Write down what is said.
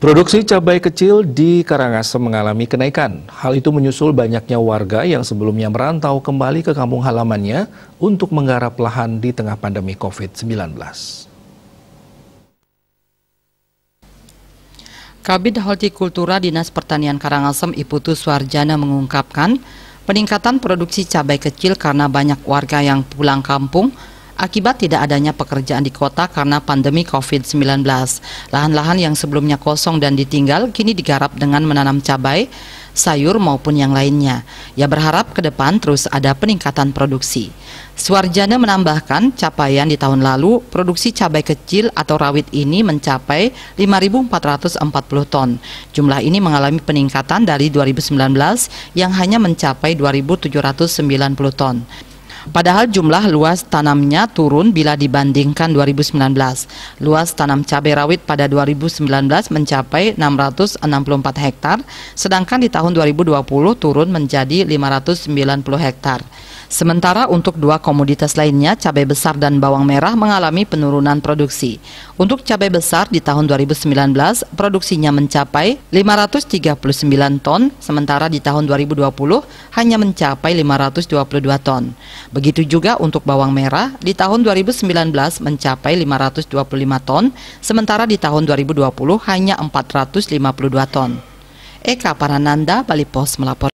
Produksi cabai kecil di Karangasem mengalami kenaikan. Hal itu menyusul banyaknya warga yang sebelumnya merantau kembali ke kampung halamannya untuk menggarap lahan di tengah pandemi COVID-19. Kabid Hortikultura Dinas Pertanian Karangasem Iputu Suarjana mengungkapkan, peningkatan produksi cabai kecil karena banyak warga yang pulang kampung akibat tidak adanya pekerjaan di kota karena pandemi COVID-19. Lahan-lahan yang sebelumnya kosong dan ditinggal kini digarap dengan menanam cabai, sayur maupun yang lainnya. Ia berharap ke depan terus ada peningkatan produksi. Suarjana menambahkan capaian di tahun lalu produksi cabai kecil atau rawit ini mencapai 5.440 ton. Jumlah ini mengalami peningkatan dari 2019 yang hanya mencapai 2.790 ton. Padahal jumlah luas tanamnya turun bila dibandingkan 2019. Luas tanam cabai rawit pada 2019 mencapai 664 hektar, sedangkan di tahun 2020 turun menjadi 590 hektar. Sementara untuk dua komoditas lainnya, cabai besar dan bawang merah mengalami penurunan produksi. Untuk cabai besar di tahun 2019, produksinya mencapai 539 ton, sementara di tahun 2020 hanya mencapai 522 ton. Begitu juga untuk bawang merah di tahun 2019 mencapai 525 ton, sementara di tahun 2020 hanya 452 ton. Eka Parananda, Bali Pos melaporkan.